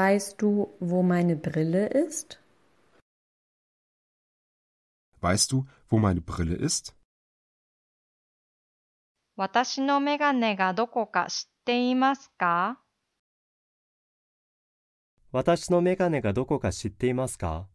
Weißt du, wo meine Brille ist? Weißt du, wo meine Brille ist? 私のメガネがどこか知っていますか私のメガネがどこか知っていますか